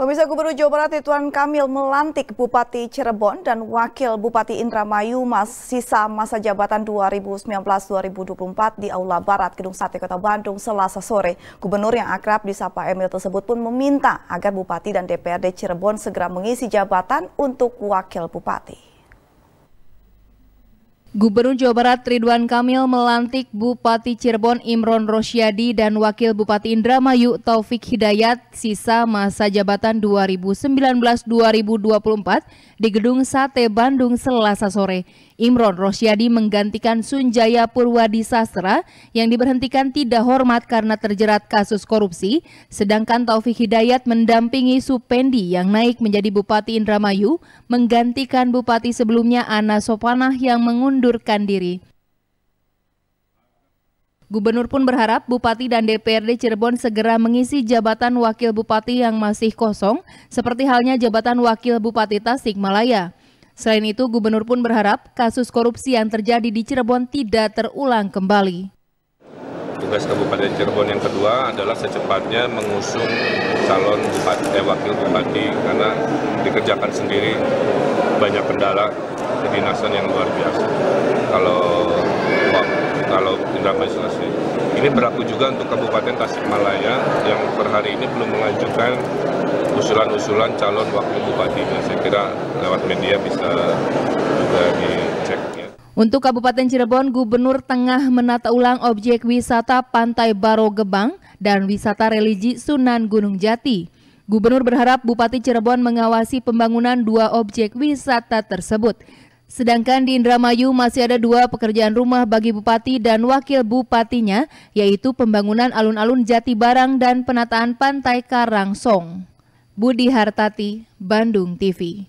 Pemirsa Gubernur Jawa Barat Tuan Kamil melantik Bupati Cirebon dan Wakil Bupati Indramayu Mas sisa masa jabatan 2019-2024 di Aula Barat Gedung Sate Kota Bandung selasa sore. Gubernur yang akrab disapa Emil tersebut pun meminta agar Bupati dan DPRD Cirebon segera mengisi jabatan untuk Wakil Bupati. Gubernur Jawa Barat Ridwan Kamil melantik Bupati Cirebon Imron Rosyadi dan Wakil Bupati Indramayu Taufik Hidayat sisa masa jabatan 2019-2024 di Gedung Sate Bandung Selasa sore. Imron Rosyadi menggantikan Sunjaya Purwadi Sastra yang diberhentikan tidak hormat karena terjerat kasus korupsi, sedangkan Taufik Hidayat mendampingi Supendi yang naik menjadi Bupati Indramayu menggantikan Bupati sebelumnya Ana Sopanah yang mengundurkan diri. Gubernur pun berharap Bupati dan DPRD Cirebon segera mengisi jabatan Wakil Bupati yang masih kosong, seperti halnya jabatan Wakil Bupati Tasikmalaya. Selain itu, Gubernur pun berharap kasus korupsi yang terjadi di Cirebon tidak terulang kembali. Tugas Kabupaten Cirebon yang kedua adalah secepatnya mengusung calon bupati, eh, wakil bupati karena dikerjakan sendiri banyak kendala kedinasan yang luar biasa damai selesai. Ini berlaku juga untuk Kabupaten Tasikmalaya yang per hari ini belum mengajukan usulan-usulan calon wakil bupati. Saya kira lewat media bisa juga dicek. Ya. Untuk Kabupaten Cirebon, Gubernur tengah menata ulang objek wisata Pantai Baro Gebang dan wisata religi Sunan Gunung Jati. Gubernur berharap Bupati Cirebon mengawasi pembangunan dua objek wisata tersebut Sedangkan di Indramayu masih ada dua pekerjaan rumah bagi bupati dan wakil bupatinya, yaitu pembangunan alun-alun Jati Barang dan penataan Pantai Karangsong. Budi Hartati, Bandung TV.